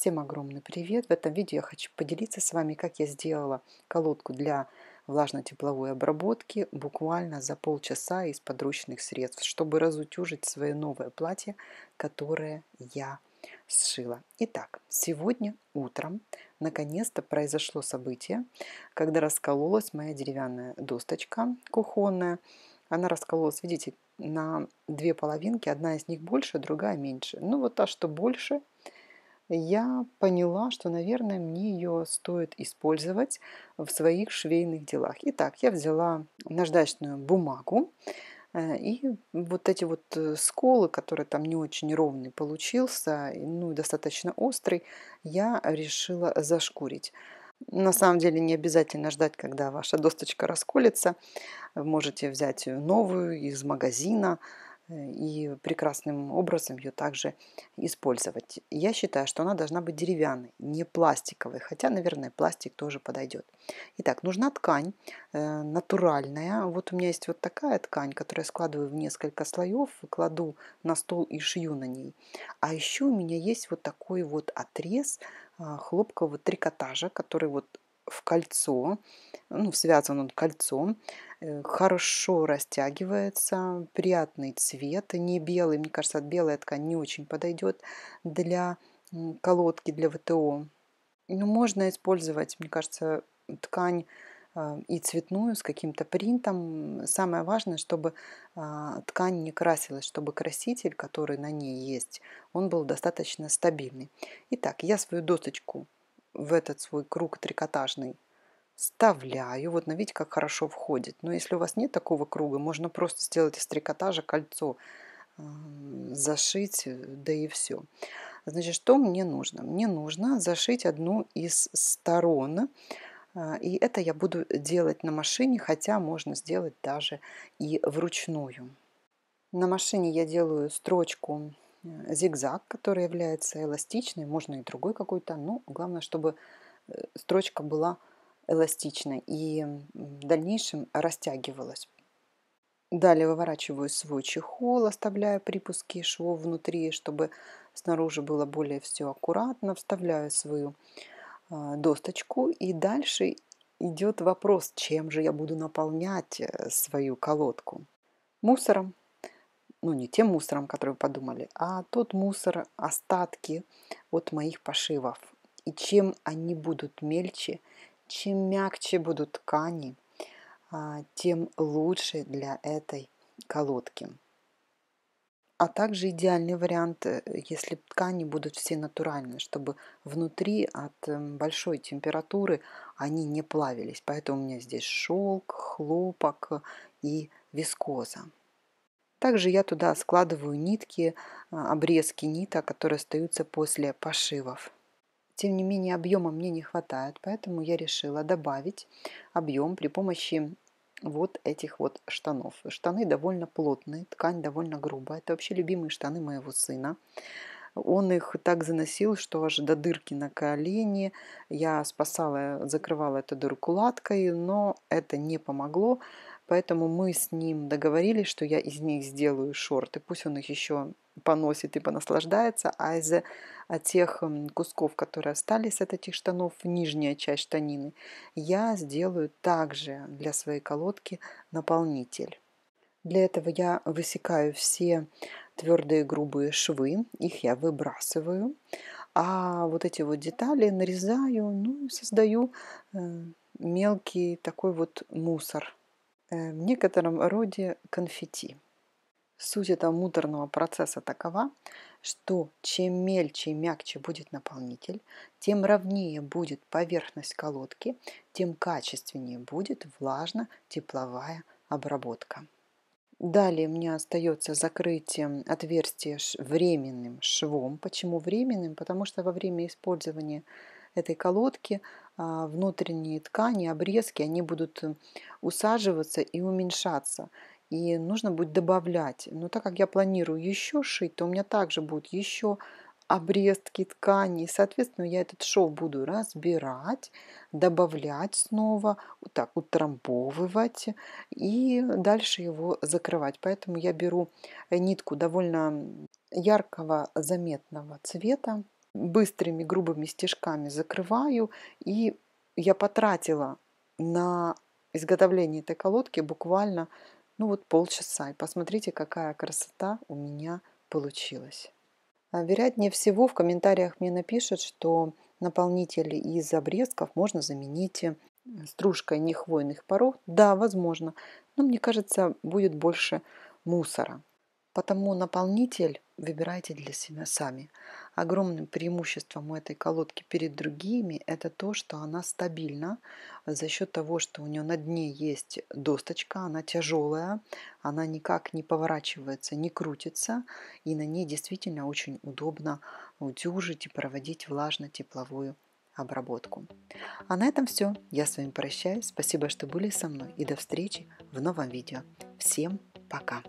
Всем огромный привет! В этом видео я хочу поделиться с вами, как я сделала колодку для влажно-тепловой обработки буквально за полчаса из подручных средств, чтобы разутюжить свое новое платье, которое я сшила. Итак, сегодня утром наконец-то произошло событие, когда раскололась моя деревянная досточка кухонная. Она раскололась, видите, на две половинки, одна из них больше, другая меньше. Ну вот та, что больше – я поняла, что, наверное, мне ее стоит использовать в своих швейных делах. Итак, я взяла наждачную бумагу, э, и вот эти вот э, сколы, которые там не очень ровный получился, ну, достаточно острый, я решила зашкурить. На самом деле не обязательно ждать, когда ваша досточка расколется. можете взять новую из магазина, Э, и прекрасным образом ее также использовать. Я считаю, что она должна быть деревянной, не пластиковой, хотя, наверное, пластик тоже подойдет. Итак, нужна ткань э, натуральная. Вот у меня есть вот такая ткань, которую я складываю в несколько слоев, кладу на стол и шью на ней. А еще у меня есть вот такой вот отрез э, хлопкового трикотажа, который вот в кольцо, ну, связан он кольцом, э, хорошо растягивается, приятный цвет, не белый, мне кажется, белая ткань не очень подойдет для колодки, для ВТО. Ну, можно использовать, мне кажется, ткань э, и цветную с каким-то принтом. Самое важное, чтобы а, ткань не красилась, чтобы краситель, который на ней есть, он был достаточно стабильный. Итак, я свою досочку в этот свой круг трикотажный. Вставляю, вот на видите, как хорошо входит. Но если у вас нет такого круга, можно просто сделать из трикотажа кольцо, зашить, э, да и все. Значит, что мне нужно? Мне нужно зашить одну из сторон, а, и это я буду делать на машине, хотя можно сделать даже и вручную. На машине я делаю строчку Э, зигзаг, который является эластичной, можно и другой какой-то, но ну, главное, чтобы э, строчка была эластичной и в дальнейшем растягивалась. Далее выворачиваю свой чехол, оставляя припуски швов внутри, чтобы снаружи было более все аккуратно. Вставляю свою э, досточку и дальше идет вопрос, чем же я буду наполнять свою колодку. Мусором, ну, не тем мусором, который вы подумали, а тот мусор, остатки от моих пошивов. И чем они будут мельче, чем мягче будут ткани, а, тем лучше для этой колодки. А также идеальный вариант, э, если ткани будут все натуральные, чтобы внутри от эм, большой температуры они не плавились. Поэтому у меня здесь шелк, хлопок и вискоза. Также я туда складываю нитки, а, обрезки ниток, а, которые остаются после пошивов. Тем не менее, объема мне не хватает, поэтому я решила добавить объем при помощи вот этих вот штанов. Штаны довольно плотные, ткань довольно грубая. Это вообще любимые штаны моего сына. Он их так заносил, что аж до дырки на колени. Я спасала, закрывала эту дырку латкой, но это не помогло. Поэтому мы с ним договорились, что я из них сделаю шорты. Пусть он их еще поносит и понаслаждается. А из а тех кусков, которые остались от этих штанов, нижняя часть штанины, я сделаю также для своей колодки наполнитель. Для этого я высекаю все твердые грубые швы, их я выбрасываю, а вот эти вот детали нарезаю, ну создаю э, мелкий такой вот мусор – Э, в некотором роде конфетти. Суть этого муторного процесса такова, что чем мельче и мягче будет наполнитель, тем ровнее будет поверхность колодки, тем качественнее будет влажно-тепловая обработка. Далее мне остается закрыть эм, отверстие временным швом. Почему временным? Потому что во время использования этой колодки а, внутренние ткани, обрезки, они будут эм, усаживаться и уменьшаться. И нужно будет добавлять. Но так как я планирую еще шить, то у меня также будут еще обрезки ткани. Соответственно, я этот шов буду разбирать, добавлять снова, вот так утрамбовывать и дальше его закрывать. Поэтому я беру нитку довольно яркого заметного цвета быстрыми грубыми стежками закрываю, и я потратила на изготовление этой колодки буквально ну вот полчаса. И посмотрите, какая красота у меня получилась. А, вероятнее всего в комментариях мне напишут, что наполнители из обрезков можно заменить э, стружкой нехвойных пород. Да, возможно, но мне кажется, будет больше мусора. Потому наполнитель выбирайте для себя сами огромным преимуществом у этой колодки перед другими это то, что она стабильна за счет того, что у нее на дне есть досточка, она тяжелая, она никак не поворачивается, не крутится, и на ней действительно очень удобно утюжить и проводить влажно-тепловую обработку. А на этом все. Я с вами прощаюсь. Спасибо, что были со мной и до встречи в новом видео. Всем пока!